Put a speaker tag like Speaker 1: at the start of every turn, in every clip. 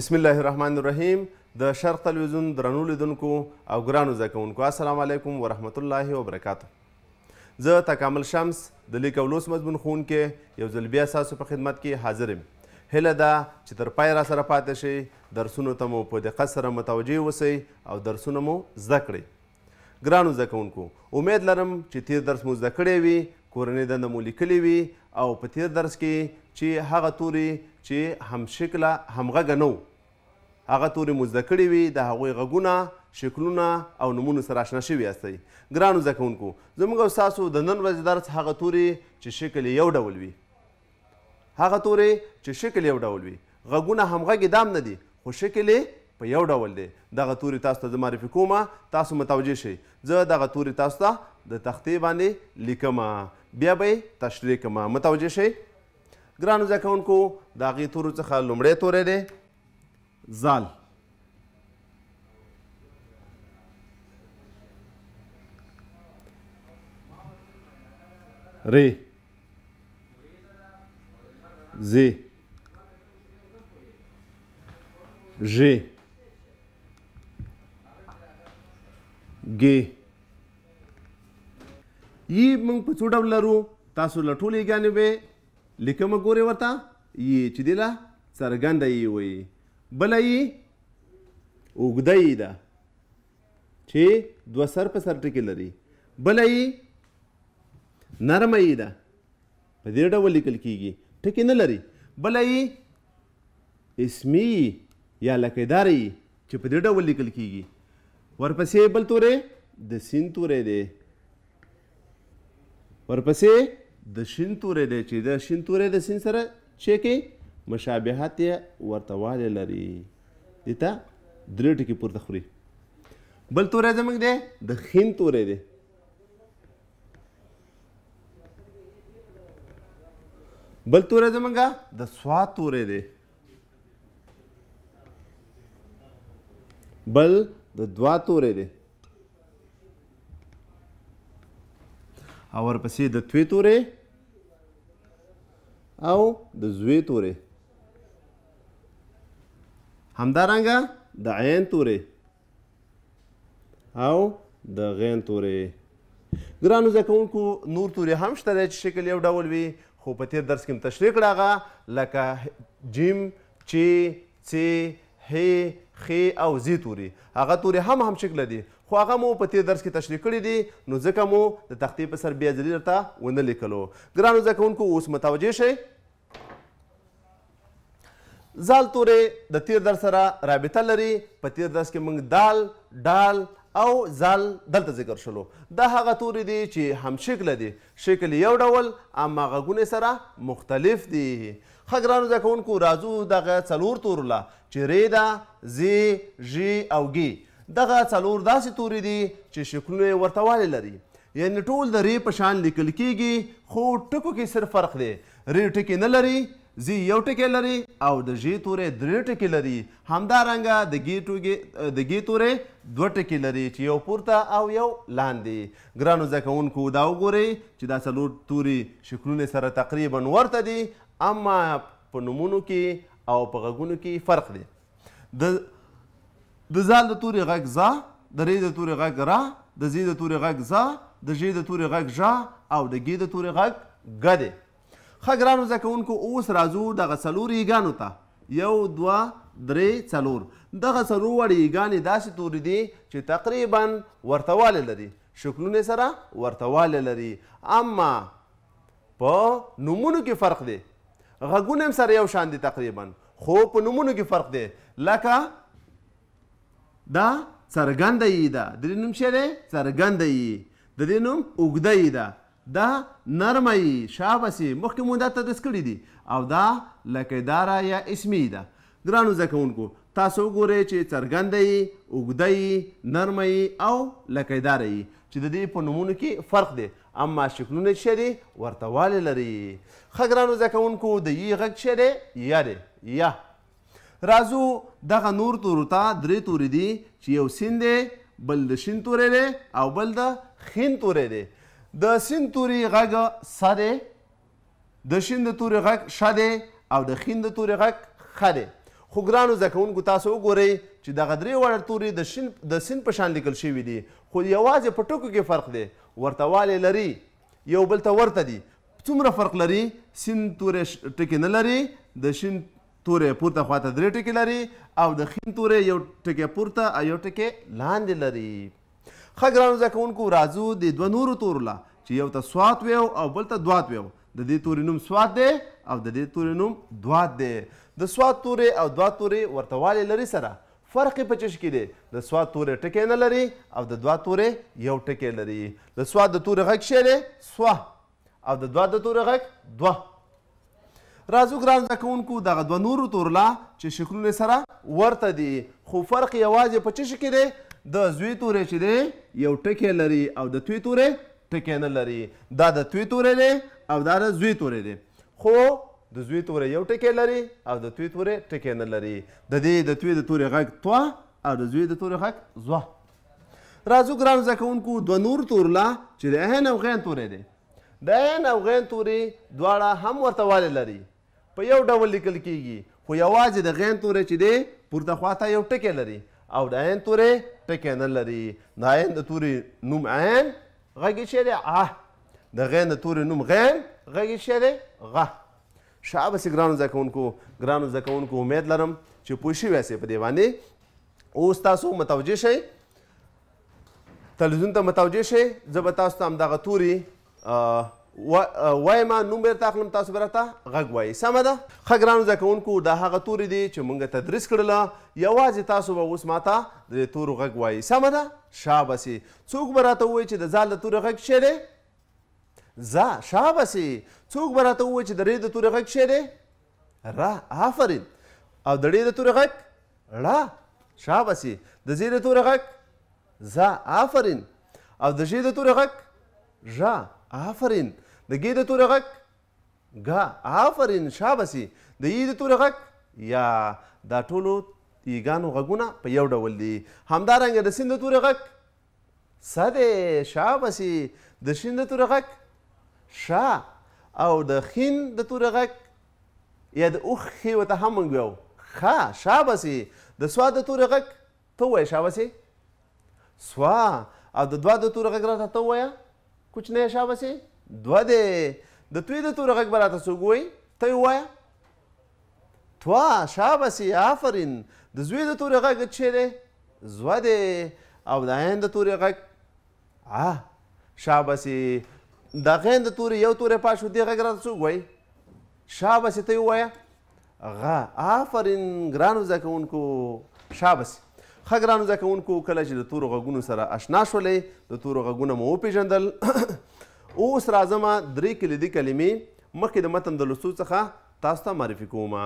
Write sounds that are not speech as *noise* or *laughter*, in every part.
Speaker 1: بسم الله الرحمن الرحیم د شرق تلویزیون درنو لیدونکو او ګرانو زکونکو السلام علیکم ورحمت الله وبرکاته زه تکامل شمس د لیک او لوس مضمون خون کې یو ځل بیا تاسو په خدمت کې حاضر یم هله دا چې تر پای را سره پاتې شئ درسونو ته مو په دقت سره متوجه اوسئ او درسونه مو زده کړئ ګرانو زکونکو امید لرم چې تیر درس مو زده کړی وي کورنۍ دنده مو لیکلې وي او په تیر درس کې چې هغه توري چې هم شکله همغږه نه هغه توري مو زده کړي وي د هغوی غږونه شکلونه او نومونو سره اشنا شوي یاستئ ګرانو زده کوونکو زموږ او ستاسو د نن ورځې درس هغه توري چې شکل یو ډول وي هغه توري چې شکل یو ډول وي غږونه همغږي دام نه دي خو شکل په یو ډول دی دغه توري تاسو ته زه معرفي کومه تاسو متوجه شئ زه دغه توري تاسو ته د تختې باندې لیکمه بیا به یې تشریح کومه متوجه شئ ګرانو زده کوونکو د هغې تورو څخه لومړی توری دی زال ر ز ژ ګ یي موږ په څو ډول لرو تاسو له ټولې ګانې به لیکمه ګورې ورته یې چې دی له څرګنده یې وایي بله یې اوږده یې ده چې دوه سر په سر ټکي لري بله یې نرمه یې ده په دې ډول لیکل کیږي ټکي نه لري بله یې اسمي یا لکېدار یې چې په دې ډول لیکل کیږي ورپسې بل تورې د سین تورې دی ورپسې د شین تورې دی چې د شین تورې د سین سره چې کې مشابهت یې ورته والی لري دې ته درې ټکي پورته خوري بل توری زموږ دی د خین توری دی بل توری زموږ د سوا توری دی بل د دوا توری دی او ورپسې د توې تورې او د زوی تورې همدارنګه د عین تورې او د غین تورې ګرانو زده کوونکو نور تورې هم شته دی چې شکل یو ډول وي خو په تېر درس کې مې تشریح کړه هغه لکه جیم چې څې ه خې او زی تورې هغه تورې هم هم شکل دي خو هغه مو په تیر درس کې تشریح کړي دي نو ځکه مو د تختې په سر بیا ځلې درته ونه لیکلو ګرانو زده کوونکو اوس متوجه شئ زال تورې د تیر درس سره رابطه لري په تیر درس کې موږ دال ډال او زال دلته ذکر شلو دا هغه توري دي چې هم شکل دي شکل یو ډول اما غږونه سره مختلف دي ښه ګرانو زده کوونکو راځو دغه څلور تورو له چې ری ده زی ژی او ګی دغه څلور داسې توري دي چې شکلونه یې ورته والی لري یعنی ټول د ری په شان لیکل کیږي خو ټکو کې صرف فرق دی ری ټکی نه لري زی یو ټکی لري او د ژی تورې درې ټکی لري همدارنګه د ګی ټوګې د ګی تورې دوه ټکي لري چې یو پورته او یو لاندې ګرانو زده کوونکو دا وګورئ چې دا څلور توري شکلونه سره تقریبا ورته دي اما په نومونو کې او په غږونو کې فرق دی د د زال د توري غږ ز د ری د توري غږ را د زی د توري غږ ز د ژ د توري غږ ژ او د ګ د توري غږ ګ دی ښه ګرانو زده کوونکو اوس راځو دغه څلور یګانو ته یو دوه درې څلور دغه څلور وړې یګانې داسې تورې دي چې تقریبا ورته والی لري شکلونه سره ورته والی لري اما په نومونو کې فرق دی غږونه هم سره یو شان دي تقریبا خو په نومونو کې فرق دی لکه دا څرګنده ای ده د دې نوم څه دی څرګنده ای د دې نوم اوږده ای ده دا نرمه ای شابسي مخکې مونږ دا تدریس کړي دي او دا لکېداره یا اسمي ده ګرانو زده کوونکو تاسو وګورئ چې څرګنده ای اوږده ای نرمه ای او لکېداره ای چې د دې په نومونو کې فرق دی اما شکلونه چې دي ورته والی لري ښه ګرانو زده کوونکو د ی غږ چې دی یا دی یا رازو دغه نور تورو ته درې تورې دي چې یو سین دی بل د شین تورې دی او بل د خین تورې دی د سین تورې غږ سا دی د شین د تورې غږ شه دی او د خین د تورې غږ ښه دی خو ګرانو زده کوونکو تاسو وګورئ چې دغه درې واړه توري د شین د سین په شان لیکل شوي دي خو یوازې په ټکو کې فرق دی ورته والی لري یو بل ته ورته دي څومره فرق لري سین تورې ټکي نه لري د شین تورې پورته خواته درې ټکي لري او د خین تورې یو ټکی پورته او یو ټکی لاندې لري ښه ګرانو زده کوونکو راځو د دوه نورو تورو له چې یو ته سوات ویو او بل ته دوات ویو د دې تورې نوم سوات دی او د دې تورې نوم دوات دی د سوات تورې او دوات تورې ورته والی لري سره فرق په چش کې دی د سواد تورې ټکی نه لري او د دوا تورې یو ټکی لري د سواد د تورې غږ شی دی سوا او د دوا د تورې غږ دوه راځو ګران زده کوونکو دغه دوه نورو تورله چې شکلونه سره ورته دي خو فرق یوازې په څه شي کې دی د زوی تورې چې دی یو ټکی لري او د توی تورې ټکی نه لري دا د توی تورې دی او دا د زوی تورې دی خو د زوی تورې یو ټکی لري او د توی تورې ټکی نه لري د دې د توی د تورې غږ توا او د زوی د تورې غږ زوه راځو ګران زده کوونکو دوه نور تورله چې د عین او غین تورې دی د عین او غین تورې دواړه هم ورته والی لري په یو ډول لیکل کیږي خو یوازې د غین تورې چې دی پورته خواته یو ټکی لري او د عین تورې ټکی نه لري د عین د تورې نوم عین غږ یې شی دی اه د غین د تورې نوم غین غږ یې شی دی غه شاباسې ګرانو زده کوونکو ګرانو زده کوونکو امید لرم چې پوه شوي یاستئ په دې باندې اوس تاسو متوجه شئ تلویزیون ته متوجه شئ زه به تاسو ته همدغه تورې وای ما نوم بیرته اخلم تاسو بیرته غږ وایي سمه ده ښه ګرانو زده کوونکو دا هغه تورې دي چې موږ تدریس کړله یوازې تاسو به اوس ماته د دې تورو غږ وایي سمه ده شاباسې څوک به راته ووایي چې د زال د تورې غږ شی دی زه شاباسې څوک به راته ووایي چې د رې د تورې غږ شی دی را آفرین او د ډې د تورې غږ ړه شاباسې د زې د تورې غږ زه آفرین او د ژې د تورې غږ ژه آفرین د ګې د تورې غږ ګا آفرین شاباسي د ای د تورې غږ یا دا ټولو ایګانو غږونه په یو ډول دي همدارنګه د سین د تورې غږ څه دی شاباسي د شین د تورې غږ شا او د خین د تورې غږ یا د اوخ خې ورته هم موږ ویو ښه شاباسي د سوا د تورې غږ ته ووایه شاباسي سوا او د دوه د تورې غږ راته ته ووایه کوچنی شاباسي دوه دی د توی د توره غږ به راته څوک ووایي ته یې ووایه توا شابسې آفرین د زوی د تورې غږ چی دی زوه دی او د عین د تورې غږ آ شابسې د غین د تورې یو تورې پاش شو دی غږ راته څوک وایي شابسې ته یې ووایه غ آفرین ګرانو زده کوونکو شابسې ښه ګرانو زده کوونکو کله چې د تورو غږونو سره اشنا شولئ د تورو غږونه مو وپېژندل اوس راځم درې کلیدي کلمې مخکې د متن د لوستو څخه تاسو ته معرفي کوم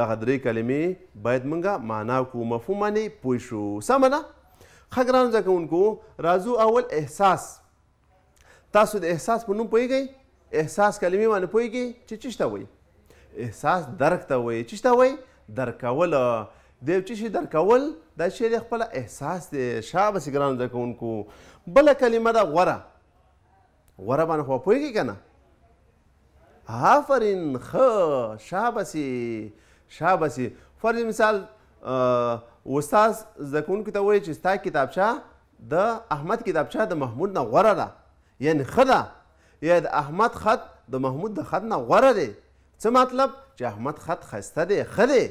Speaker 1: دغه درې کلمې باید موږ معنا کو مفهوم باندې پوه شو سمه ده ښه ګرانو زده کوونکو راځو اول احساس تاسو د احساس په نوم پوهیږئ احساس کلمې باندې پوهیږئ چې څه شته وایي احساس درک ته وایي څه شته وایي درکول د یو څه شي درکول دا شی خپل احساس دی شابه سګران زده کوونکو بله کلمه ده غوره غوره باندې خو پوهېږي که نه آفرین ښه شاباسې شاباسې فرض مثال استاد زده کوونکو ته وایي چې ستا کتابچه د احمد کتابچه د محمود نه غوره ده یعنی ښه ده یا د احمد خط د محمود د خط نه غوره دی څه مطلب چې احمد خط خسته دی ښه دی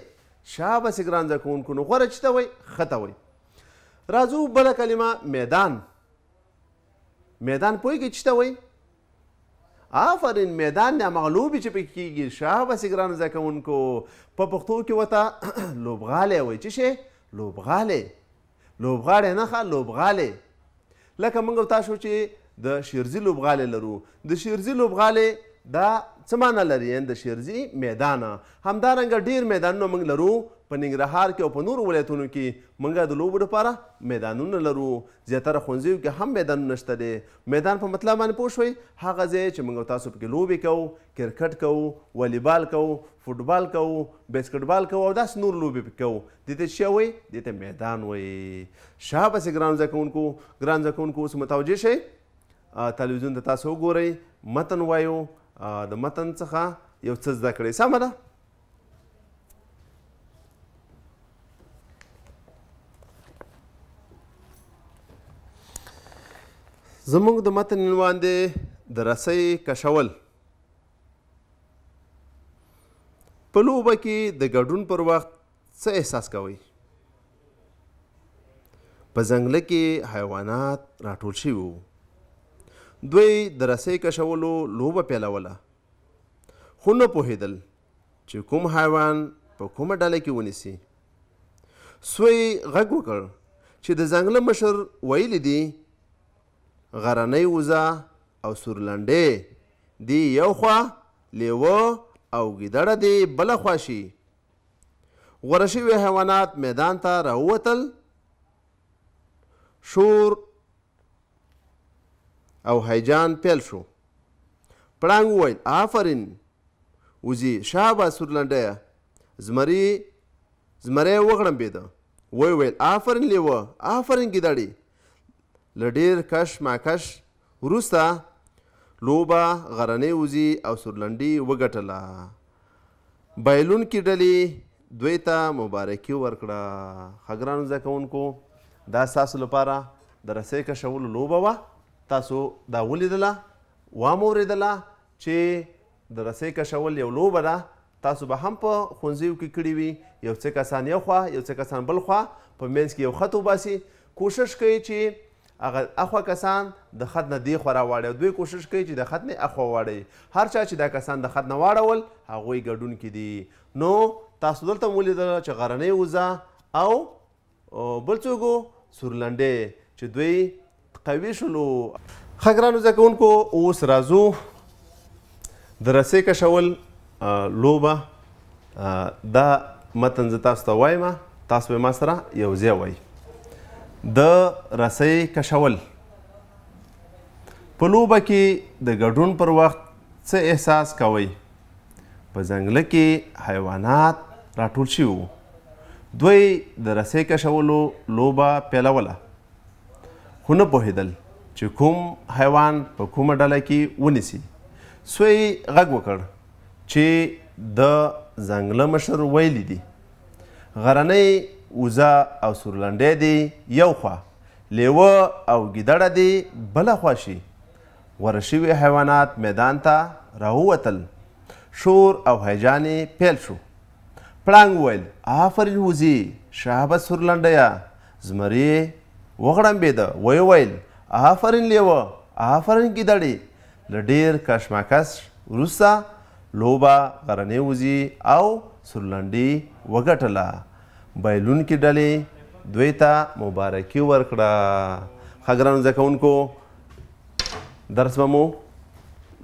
Speaker 1: شاباسې ګران زده کوونکو نو غوره چې ته وایي ښه ته وایي راځو بله کلمه میدان میدان پوهیږي چې شته وایي آفرین میدان نه مغلوبې چې پکې کېږي شاباسې ګرانو زده کوونکو په پښتو کې ورته *clears throat* لوبغالی وایي چې شی لوبغالی لوبغاړی نه ښه لوبغالی لکه موږ تاسو چې د شیرزي لوبغالی لرو د شیرزي لوبغالی دا څه معنی لري یعنې د شیرزي میدانه همدارنګه ډېر میدانونه موږ لرو په ننګرهار کې او په نورو ولایتونو کې موږ د لوبو لپاره میدانونه لرو زیاتره ښوونځیو کې هم میدانونه شته دی میدان په مطلب باندې پوه شوئ هغه ځای چې موږ تاسو پکې لوبې کوو کرکټ کوو والیبال کوو فوټبال کوو بیسکټبال کوو او داسې نور لوبې پکې کوو دې ته څه وایي دې ته میدان وایي شاباسې ګران زده کوونکو ګران زده کوونکو اوس متوجه شئ تلویزیون ته تاسو وګورئ متن وایو د متن څخه یو څه زده کړئ سمه ده زموږ د متن عنوان دی د رسۍ کشول په لوبه کې د ګډون پر وخت څه احساس کوئ په ځنګله کې حیوانات راټول شوي وو دوی د رسۍ کشولو لوبه پیلوله خو نه پوهېدل چې کوم حیوان په کومه ډله کې ونیسي سوی غږ وکړ چې د ځنګله مشر ویلی دی غرنۍ وزه او سورلنډې دی یو خوا لیوه او ګیدړه دی بله خوا شي غوره شوي حیوانات میدان ته راووتل شور او هیجان پیل شو پړانګ وویل آفرین وزي شابه سورلنډیه زمري زمری وغړمبېده وی ویل آفرین لیوه آفرین ګیدړې لډیر کش ماکش وروسته لوبه غرنۍ وزي او سورلنډي وګټله بایلونکې ډلې دوی ته مبارکي ورکړه خګرانو زده کوونکو دا ستاسو لپاره د رسۍ کشولو لوبه وه تاسو دا ولیدله وامورېدله چې د رسۍ کشول یو لوبه ده تاسو به هم په ښوونځیو کې کړي وي یو څه کسان یو خوا یو څه کسان بل خوا په منځ کې یو خط وباسي کوشش کوي چې هغه اخوا کسان د خط نه دی خورا واړي دوی کوشش کوي چې د خط نه اخوا واړي هر چا چې دا کسان د خط نه واړول هغوی ګډون کې دي نو تاسو دلته ولیدل چې غرنۍ وزه او بل څوک سورلنډې چې دوی قوي شلو خګرانو ځکونکو اوس راځو د رسۍ کشول لوبه دا متن زه تاسو ته وایم تاسو به ما سره یو ځای وایئ د رسۍ کشول په لوبه کې د ګډون پر وخت څه احساس کوئ په ځنګله کې حیوانات راټول شوي وو دوی د رسۍ کشولو لوبه پیلوله خو نه پوهېدل چې کوم حیوان په کومه ډله کې ونیسي سوی غږ وکړ چې د ځنګله مشر ویلی دي غرنۍ وزه او سورلنډی دی یو خوا لیوه او ګیدړه دی بله خوا شي غوره شوي حیوانات میدان ته راووتل شور او هیجان پیل شو پړانګ وویل آفرین وزې شابه سورلنډیه زمرې وغړمبېده ویې ویل آفرین لیوه آفرین ګیدړې له ډېر کشمکش وروسته لوبه غرنۍ وزې او سورلنډي وګټله بایلونکې ډلې دوی ته مبارکي ورکړه ښه ګرانو زده کوونکو درس به مو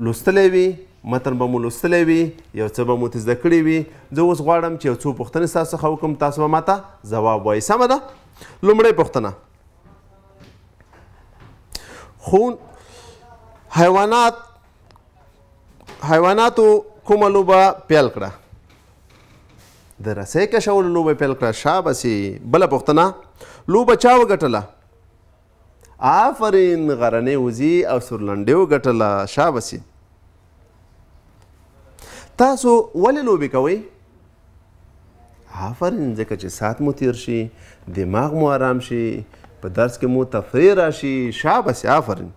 Speaker 1: لوستلی وي متن به مو لوستلی وي یو څه به مو ترې زده کړي وي زه اوس غواړم چې یو څو پوښتنې ستاسو څخه وکړم تاسو به ماته ځواب وایي سمه ده لومړۍ پوښتنه خون حیوانات حیواناتو کومه لوبه پیل کړه د رسۍ کشولو لوبه پیل کړه شاباسې بله پوښتنه لوبه چا وګټله آفرین غرنۍ وزي او سورلنډۍ وګټله شاباسې تاسو ولې لوبې کوئ آفرین ځکه چې سات مو تیر شي دماغ مو آرام شي په درس کې مو تفریح راشي شاباسې آفرین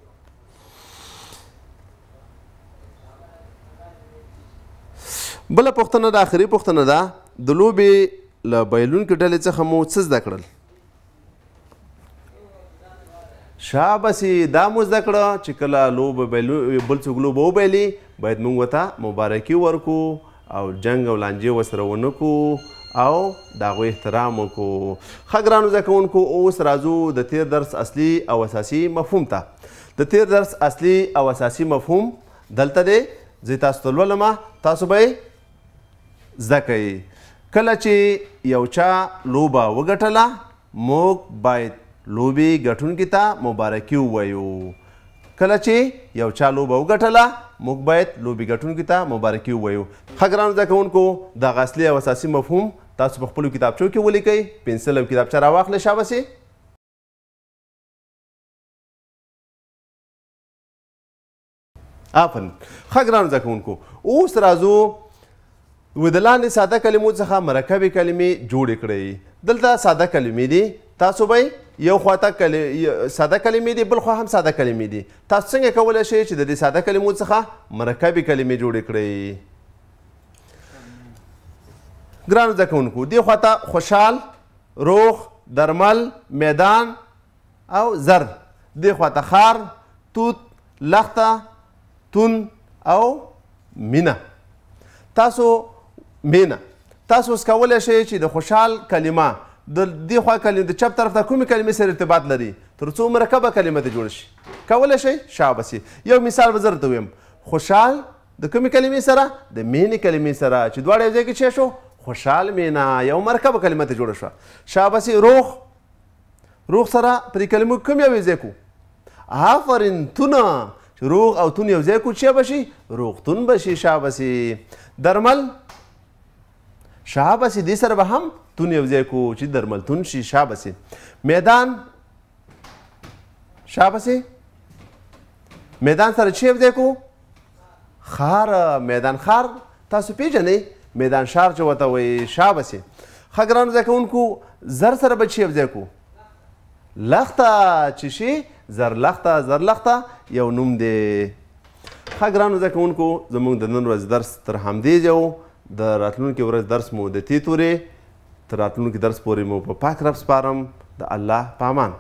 Speaker 1: بله پوښتنه د آخري پوښتنه ده د لوبې له بایلونکو ډلې څخه مو څه زده کړل شاباسې دا مو زده کړه چې کله لوبه بل څوک لوبه وبایلي باید موږ ورته مبارکي ورکو او جنگ او لانجې ورسره ونه کړو او د هغوی احترام وکړو ښه ګرانو زده کوونکو اوس راځو د تیر درس اصلي او اساسي مفهوم ته د تیر درس اصلي او اساسي مفهوم دلته دی زه تاسو ته لولم تاسو به یې زده کوئ کله چې یو چا لوبه وګټله موږ باید لوبې ګټونکي ته مبارکي ووایو کله چې یو چا لوبه وګټله موږ باید لوبې ګټونکي ته مبارکي ووایو ښه ګرانو زده کوونکو دغه اصلي او اساسي مفهوم تاسو په خپلو کتابچو کې ولیکئ پنسل او کتابچه راواخله شابسې آفرین ښه ګرانو زده کوونکو اوس راځو و د لاندې ساده کلمو څخه مرکبې کلمې جوړې کړئ دلته ساده کلمې دي تاسو به یو خوا ته کل... ساده کلمې دي بل خوا هم ساده کلمې دي تاسو څنګه کولی شئ چې د دې ساده کلمو څخه مرکبې کلمې جوړې کړئ ګرانو زده کوونکو دې خوا ته خوشحال روغ درمل میدان او زر دې خوا ته خار توت لخته تون او مینه تاسو مینه تاسو اوس کولی شئ چې د خوشحال کلمه د دې خوا کلمه د چپ طرف ته کومې کلمې سره ارتباط لري تر څو مرکبه کلمه ته جوړه شي کولی شئ شاباسې یو مثال به زه درته ویم خوشحال د کومې کلمې سره د مینې کلمې سره چې دواړه یو ځای کې څه شو خوشحال مینا یو مرکبه کلمه ته جوړه شوه شاباسې روغ روغ سره پرې کلمو کوم یو یو ځای کو آفرین تونه روغ او تون یو ځای کو چې بشي روغتون بشي شابسي درمل شابسي دې سره به هم تون یو ځای کو چې درملتون شي شابسي میدان شابسي میدان سره چې یو ځای کو خار میدان خار تاسو پیژنئ میدان شار چې وته وایي شابسي ښه ګرانو زده کوونکو زر سره به چې یو ځای کو لخته چې شي زر لخته زر لخته یو نوم دی ښه ګرانو زده کوونکو زموږ د نن ورځې درس تر همدې ځای د راتلونکي ورځ درس مو د تیتوري تر راتلونکي درس پورې مو په پاک رب سپارم د الله پامان